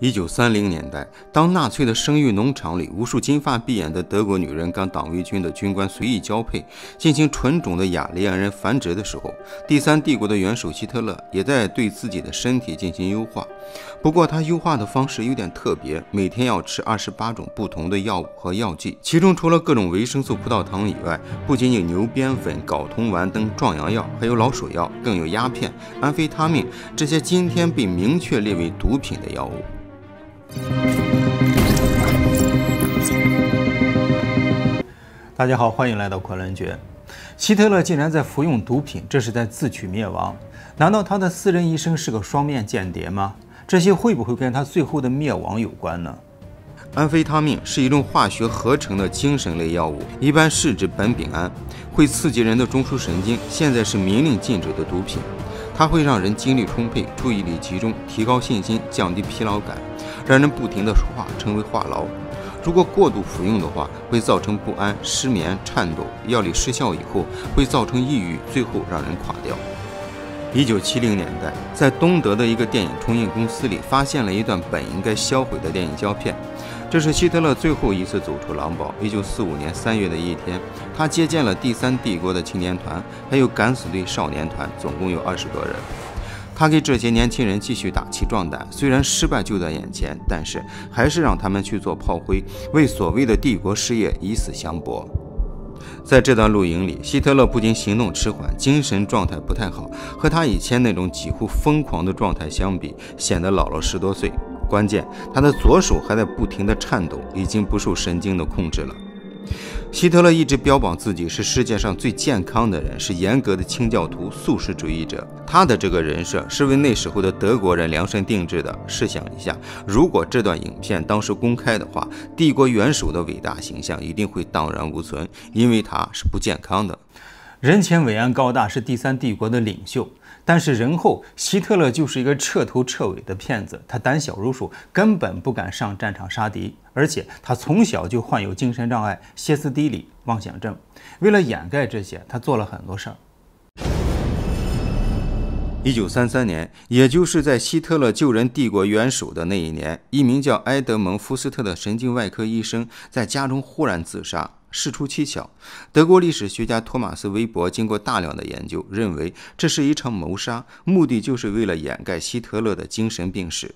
一九三零年代，当纳粹的生育农场里，无数金发碧眼的德国女人跟党卫军的军官随意交配，进行纯种的雅利安人繁殖的时候，第三帝国的元首希特勒也在对自己的身体进行优化。不过，他优化的方式有点特别，每天要吃二十八种不同的药物和药剂，其中除了各种维生素、葡萄糖以外，不仅仅牛鞭粉、睾酮丸等壮阳药，还有老鼠药，更有鸦片、安非他命这些今天被明确列为毒品的药物。大家好，欢迎来到昆仑决。希特勒竟然在服用毒品，这是在自取灭亡。难道他的私人医生是个双面间谍吗？这些会不会跟他最后的灭亡有关呢？安非他命是一种化学合成的精神类药物，一般是指苯丙胺，会刺激人的中枢神经。现在是明令禁止的毒品，它会让人精力充沛、注意力集中、提高信心、降低疲劳感。让人不停地说话，成为话痨。如果过度服用的话，会造成不安、失眠、颤抖。药力失效以后，会造成抑郁，最后让人垮掉。一九七零年代，在东德的一个电影冲印公司里，发现了一段本应该销毁的电影胶片。这是希特勒最后一次走出狼堡。一九四五年三月的一天，他接见了第三帝国的青年团，还有敢死队少年团，总共有二十多人。他给这些年轻人继续打气壮胆，虽然失败就在眼前，但是还是让他们去做炮灰，为所谓的帝国事业以死相搏。在这段露营里，希特勒不仅行动迟缓，精神状态不太好，和他以前那种几乎疯狂的状态相比，显得老了十多岁。关键他的左手还在不停地颤抖，已经不受神经的控制了。希特勒一直标榜自己是世界上最健康的人，是严格的清教徒、素食主义者。他的这个人设是为那时候的德国人量身定制的。试想一下，如果这段影片当时公开的话，帝国元首的伟大形象一定会荡然无存，因为他是不健康的。人前伟岸高大是第三帝国的领袖，但是人后，希特勒就是一个彻头彻尾的骗子。他胆小如鼠，根本不敢上战场杀敌。而且他从小就患有精神障碍、歇斯底里、妄想症。为了掩盖这些，他做了很多事儿。一九三三年，也就是在希特勒救人帝国元首的那一年，一名叫埃德蒙·福斯特的神经外科医生在家中忽然自杀，事出蹊跷。德国历史学家托马斯·韦伯经过大量的研究，认为这是一场谋杀，目的就是为了掩盖希特勒的精神病史。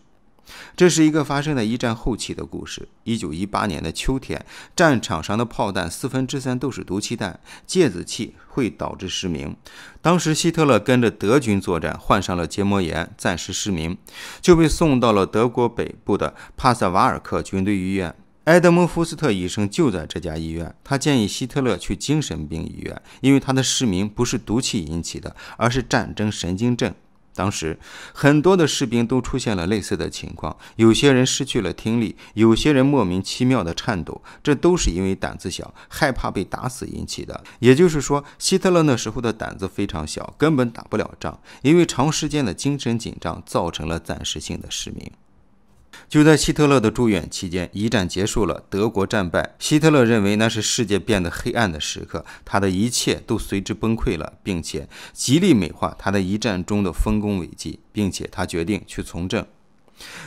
这是一个发生在一战后期的故事。一九一八年的秋天，战场上的炮弹四分之三都是毒气弹，芥子气会导致失明。当时，希特勒跟着德军作战，患上了结膜炎，暂时失明，就被送到了德国北部的帕萨瓦尔克军队医院。埃德蒙·福斯特医生就在这家医院，他建议希特勒去精神病医院，因为他的失明不是毒气引起的，而是战争神经症。当时，很多的士兵都出现了类似的情况，有些人失去了听力，有些人莫名其妙的颤抖，这都是因为胆子小，害怕被打死引起的。也就是说，希特勒那时候的胆子非常小，根本打不了仗，因为长时间的精神紧张造成了暂时性的失明。就在希特勒的住院期间，一战结束了，德国战败。希特勒认为那是世界变得黑暗的时刻，他的一切都随之崩溃了，并且极力美化他的一战中的丰功伟绩，并且他决定去从政。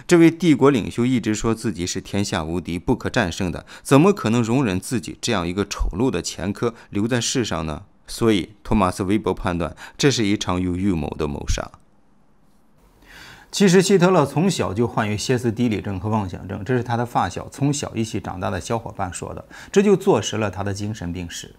这位帝国领袖一直说自己是天下无敌、不可战胜的，怎么可能容忍自己这样一个丑陋的前科留在世上呢？所以，托马斯·韦伯判断，这是一场有预谋的谋杀。其实，希特勒从小就患有歇斯底里症和妄想症，这是他的发小、从小一起长大的小伙伴说的，这就坐实了他的精神病史。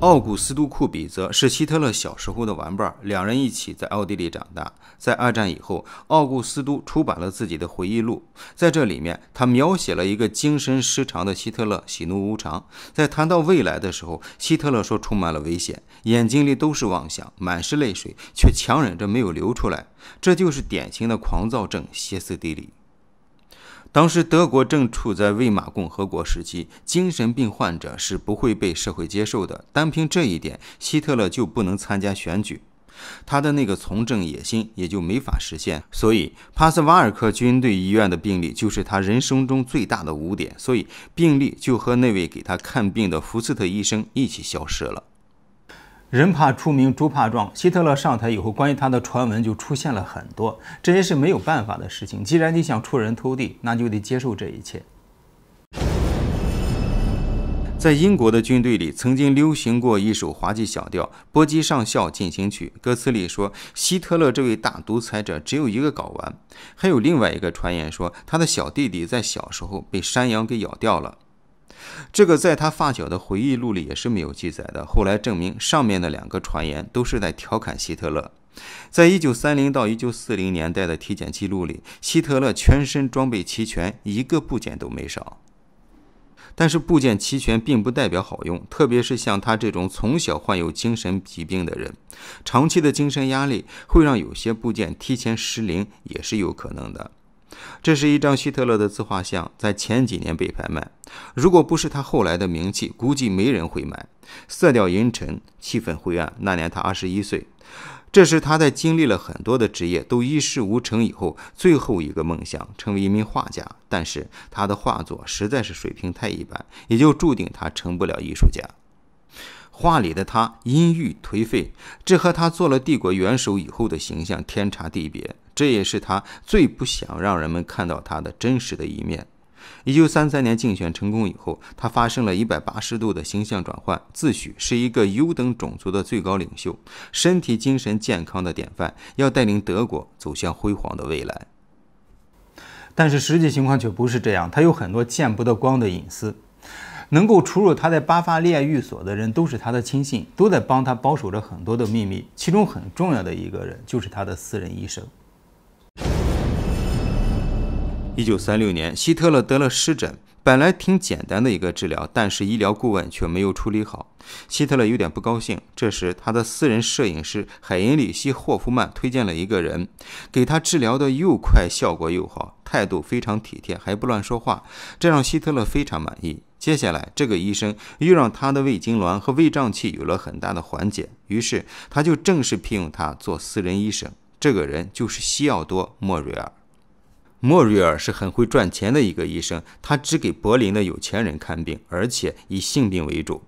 奥古斯都·库比则是希特勒小时候的玩伴，两人一起在奥地利长大。在二战以后，奥古斯都出版了自己的回忆录，在这里面，他描写了一个精神失常的希特勒，喜怒无常。在谈到未来的时候，希特勒说充满了危险，眼睛里都是妄想，满是泪水，却强忍着没有流出来。这就是典型的狂躁症，歇斯底里。当时德国正处在魏玛共和国时期，精神病患者是不会被社会接受的。单凭这一点，希特勒就不能参加选举，他的那个从政野心也就没法实现。所以，帕斯瓦尔克军队医院的病例就是他人生中最大的污点，所以病例就和那位给他看病的福斯特医生一起消失了。人怕出名，猪怕壮。希特勒上台以后，关于他的传闻就出现了很多，这些是没有办法的事情。既然你想出人头地，那就得接受这一切。在英国的军队里，曾经流行过一首滑稽小调《波基上校进行曲》，歌词里说希特勒这位大独裁者只有一个睾丸。还有另外一个传言说，他的小弟弟在小时候被山羊给咬掉了。这个在他发小的回忆录里也是没有记载的。后来证明，上面的两个传言都是在调侃希特勒。在一九三零到一九四零年代的体检记录里，希特勒全身装备齐全，一个部件都没少。但是部件齐全并不代表好用，特别是像他这种从小患有精神疾病的人，长期的精神压力会让有些部件提前失灵，也是有可能的。这是一张希特勒的自画像，在前几年被拍卖。如果不是他后来的名气，估计没人会买。色调阴沉，气氛灰暗。那年他二十一岁，这是他在经历了很多的职业都一事无成以后，最后一个梦想，成为一名画家。但是他的画作实在是水平太一般，也就注定他成不了艺术家。画里的他阴郁颓废，这和他做了帝国元首以后的形象天差地别。这也是他最不想让人们看到他的真实的一面。一九三三年竞选成功以后，他发生了一百八十度的形象转换，自诩是一个优等种族的最高领袖，身体精神健康的典范，要带领德国走向辉煌的未来。但是实际情况却不是这样，他有很多见不得光的隐私，能够出入他在巴伐利亚寓所的人都是他的亲信，都在帮他保守着很多的秘密。其中很重要的一个人就是他的私人医生。一九三六年，希特勒得了湿疹，本来挺简单的一个治疗，但是医疗顾问却没有处理好，希特勒有点不高兴。这时，他的私人摄影师海因里希·霍夫曼推荐了一个人，给他治疗的又快，效果又好，态度非常体贴，还不乱说话，这让希特勒非常满意。接下来，这个医生又让他的胃痉挛和胃胀气有了很大的缓解，于是他就正式聘用他做私人医生。这个人就是西奥多·莫瑞尔。莫瑞尔是很会赚钱的一个医生，他只给柏林的有钱人看病，而且以性病为主。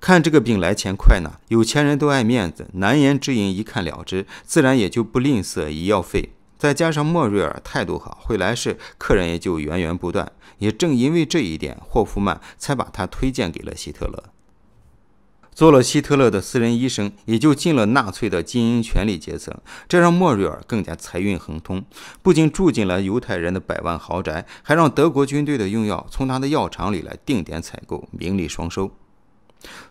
看这个病来钱快呢，有钱人都爱面子，难言之隐一看了之，自然也就不吝啬医药费。再加上莫瑞尔态度好，会来事，客人也就源源不断。也正因为这一点，霍夫曼才把他推荐给了希特勒。做了希特勒的私人医生，也就进了纳粹的精英权力阶层，这让莫瑞尔更加财运亨通，不仅住进了犹太人的百万豪宅，还让德国军队的用药从他的药厂里来定点采购，名利双收。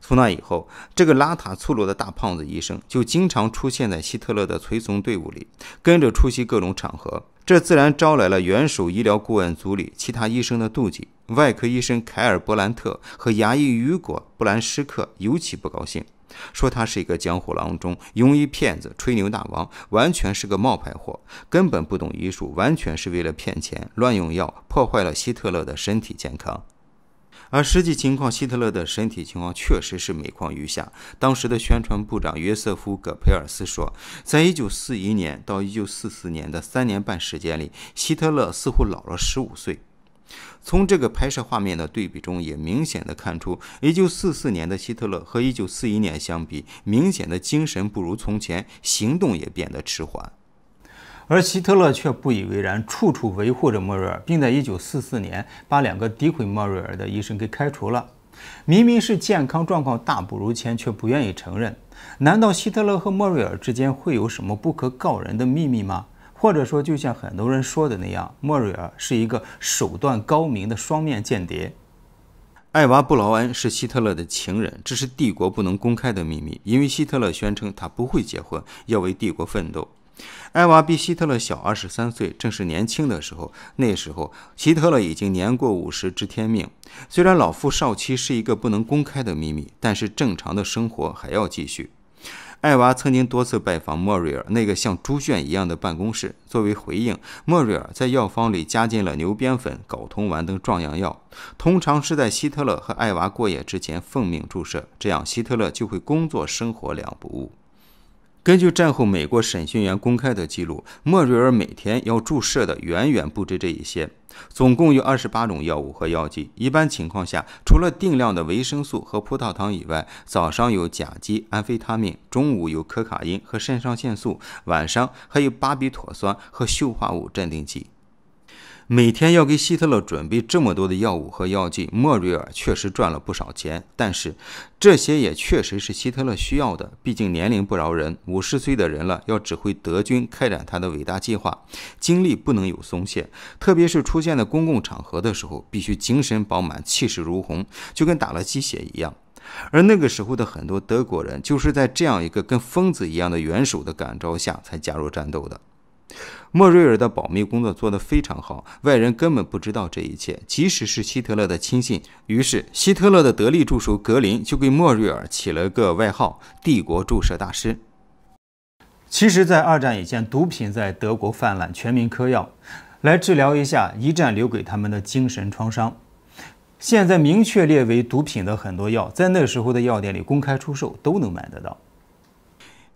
从那以后，这个邋遢粗鲁的大胖子医生就经常出现在希特勒的随从队伍里，跟着出席各种场合。这自然招来了元首医疗顾问组里其他医生的妒忌。外科医生凯尔·伯兰特和牙医雨果·布兰施克尤其不高兴，说他是一个江湖郎中、庸医骗子、吹牛大王，完全是个冒牌货，根本不懂医术，完全是为了骗钱、乱用药，破坏了希特勒的身体健康。而实际情况，希特勒的身体情况确实是每况愈下。当时的宣传部长约瑟夫·葛培尔斯说，在1941年到1944年的三年半时间里，希特勒似乎老了15岁。从这个拍摄画面的对比中，也明显的看出，1944年的希特勒和1941年相比，明显的精神不如从前，行动也变得迟缓。而希特勒却不以为然，处处维护着莫瑞尔，并在1944年把两个诋毁莫瑞尔的医生给开除了。明明是健康状况大不如前，却不愿意承认。难道希特勒和莫瑞尔之间会有什么不可告人的秘密吗？或者说，就像很多人说的那样，莫瑞尔是一个手段高明的双面间谍？艾娃·布劳恩是希特勒的情人，这是帝国不能公开的秘密，因为希特勒宣称他不会结婚，要为帝国奋斗。艾娃比希特勒小二十三岁，正是年轻的时候。那时候，希特勒已经年过五十，知天命。虽然老夫少妻是一个不能公开的秘密，但是正常的生活还要继续。艾娃曾经多次拜访莫瑞尔那个像猪圈一样的办公室。作为回应，莫瑞尔在药方里加进了牛鞭粉、睾酮丸等壮阳药，通常是在希特勒和艾娃过夜之前奉命注射，这样希特勒就会工作生活两不误。根据战后美国审讯员公开的记录，莫瑞尔每天要注射的远远不止这一些，总共有二十八种药物和药剂。一般情况下，除了定量的维生素和葡萄糖以外，早上有甲基安非他命，中午有可卡因和肾上腺素，晚上还有巴比妥酸和溴化物镇定剂。每天要给希特勒准备这么多的药物和药剂，莫瑞尔确实赚了不少钱。但是这些也确实是希特勒需要的。毕竟年龄不饶人，五十岁的人了，要指挥德军开展他的伟大计划，精力不能有松懈。特别是出现在公共场合的时候，必须精神饱满、气势如虹，就跟打了鸡血一样。而那个时候的很多德国人，就是在这样一个跟疯子一样的元首的感召下，才加入战斗的。莫瑞尔的保密工作做得非常好，外人根本不知道这一切，即使是希特勒的亲信。于是，希特勒的得力助手格林就给莫瑞尔起了个外号“帝国注射大师”。其实，在二战以前，毒品在德国泛滥，全民嗑药，来治疗一下一战留给他们的精神创伤。现在明确列为毒品的很多药，在那时候的药店里公开出售，都能买得到。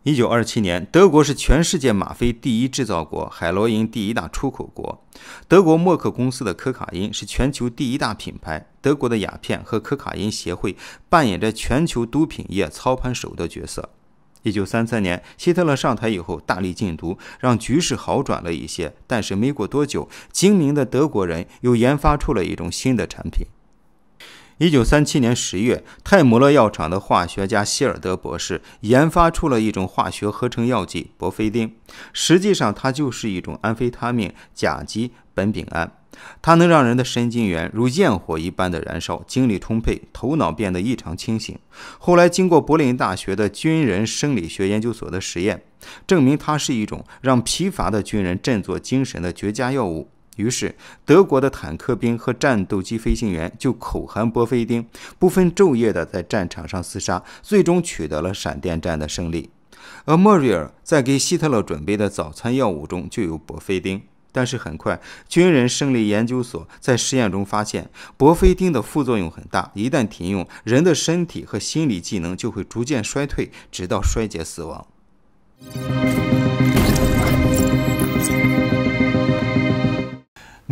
一九二七年，德国是全世界吗啡第一制造国，海洛因第一大出口国。德国默克公司的可卡因是全球第一大品牌。德国的鸦片和可卡因协会扮演着全球毒品业操盘手的角色。一九三三年，希特勒上台以后大力禁毒，让局势好转了一些。但是没过多久，精明的德国人又研发出了一种新的产品。一九三七年十月，泰姆勒药厂的化学家希尔德博士研发出了一种化学合成药剂——博菲丁。实际上，它就是一种安非他命甲基苯丙胺。它能让人的神经元如焰火一般的燃烧，精力充沛，头脑变得异常清醒。后来，经过柏林大学的军人生理学研究所的实验，证明它是一种让疲乏的军人振作精神的绝佳药物。于是，德国的坦克兵和战斗机飞行员就口含波菲丁，不分昼夜地在战场上厮杀，最终取得了闪电战的胜利。而莫瑞尔在给希特勒准备的早餐药物中就有波菲丁。但是很快，军人胜利研究所在实验中发现，波菲丁的副作用很大，一旦停用，人的身体和心理技能就会逐渐衰退，直到衰竭死亡。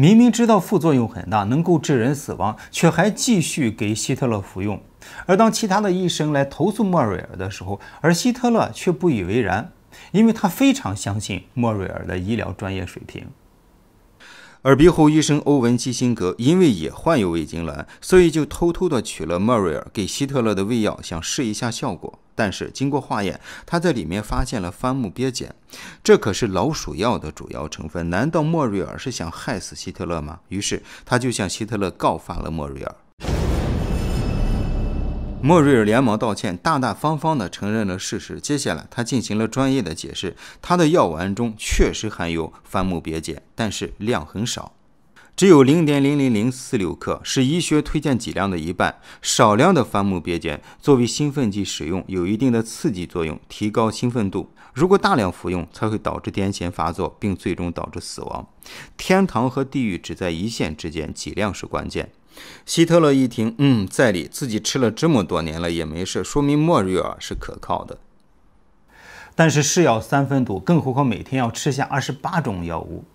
明明知道副作用很大，能够致人死亡，却还继续给希特勒服用。而当其他的医生来投诉莫瑞尔的时候，而希特勒却不以为然，因为他非常相信莫瑞尔的医疗专业水平。耳鼻喉医生欧文基辛格因为也患有胃痉挛，所以就偷偷的取了莫瑞尔给希特勒的胃药，想试一下效果。但是经过化验，他在里面发现了番木鳖碱，这可是老鼠药的主要成分。难道莫瑞尔是想害死希特勒吗？于是他就向希特勒告发了莫瑞尔。莫瑞尔连忙道歉，大大方方的承认了事实。接下来他进行了专业的解释，他的药丸中确实含有番木鳖碱，但是量很少。只有零点零零零四六克，是医学推荐剂量的一半。少量的番木鳖碱作为兴奋剂使用，有一定的刺激作用，提高兴奋度。如果大量服用，才会导致癫痫发作，并最终导致死亡。天堂和地狱只在一线之间，剂量是关键。希特勒一听，嗯，在理，自己吃了这么多年了也没事，说明莫瑞尔是可靠的。但是是药三分毒，更何况每天要吃下二十八种药物。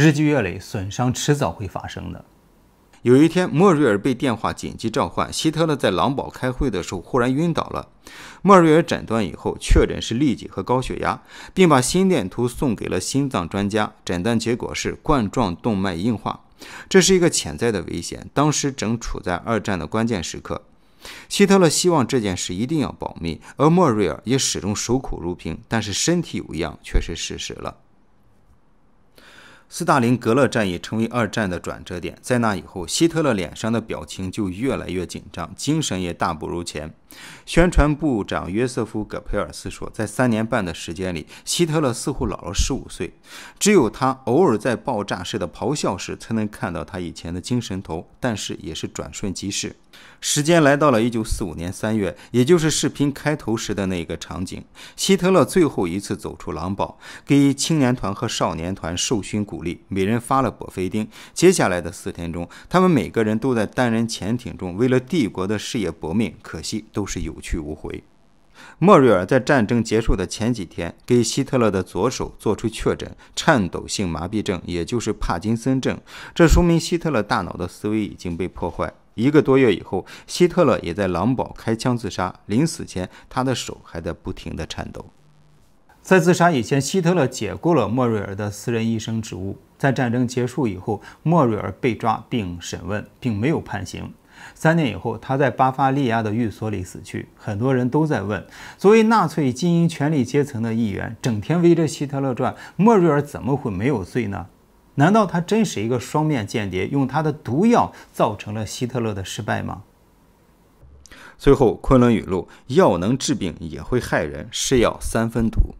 日积月累，损伤迟早会发生的。有一天，莫瑞尔被电话紧急召唤，希特勒在狼堡开会的时候忽然晕倒了。莫瑞尔诊断以后，确诊是痢疾和高血压，并把心电图送给了心脏专家，诊断结果是冠状动脉硬化，这是一个潜在的危险。当时正处在二战的关键时刻，希特勒希望这件事一定要保密，而莫瑞尔也始终守口如瓶。但是身体有恙却是事实了。斯大林格勒战役成为二战的转折点，在那以后，希特勒脸上的表情就越来越紧张，精神也大不如前。宣传部长约瑟夫·葛培尔斯说，在三年半的时间里，希特勒似乎老了十五岁。只有他偶尔在爆炸式的咆哮时，才能看到他以前的精神头，但是也是转瞬即逝。时间来到了1945年3月，也就是视频开头时的那个场景。希特勒最后一次走出狼堡，给青年团和少年团授勋鼓励，每人发了柏菲丁。接下来的四天中，他们每个人都在单人潜艇中，为了帝国的事业搏命。可惜。都是有去无回。莫瑞尔在战争结束的前几天，给希特勒的左手做出确诊，颤抖性麻痹症，也就是帕金森症。这说明希特勒大脑的思维已经被破坏。一个多月以后，希特勒也在狼堡开枪自杀，临死前他的手还在不停地颤抖。在自杀以前，希特勒解雇了莫瑞尔的私人医生职务。在战争结束以后，莫瑞尔被抓并审问，并没有判刑。三年以后，他在巴伐利亚的寓所里死去。很多人都在问：作为纳粹精英权力阶层的一员，整天围着希特勒转，莫瑞尔怎么会没有罪呢？难道他真是一个双面间谍，用他的毒药造成了希特勒的失败吗？最后，昆仑语录：药能治病，也会害人，是药三分毒。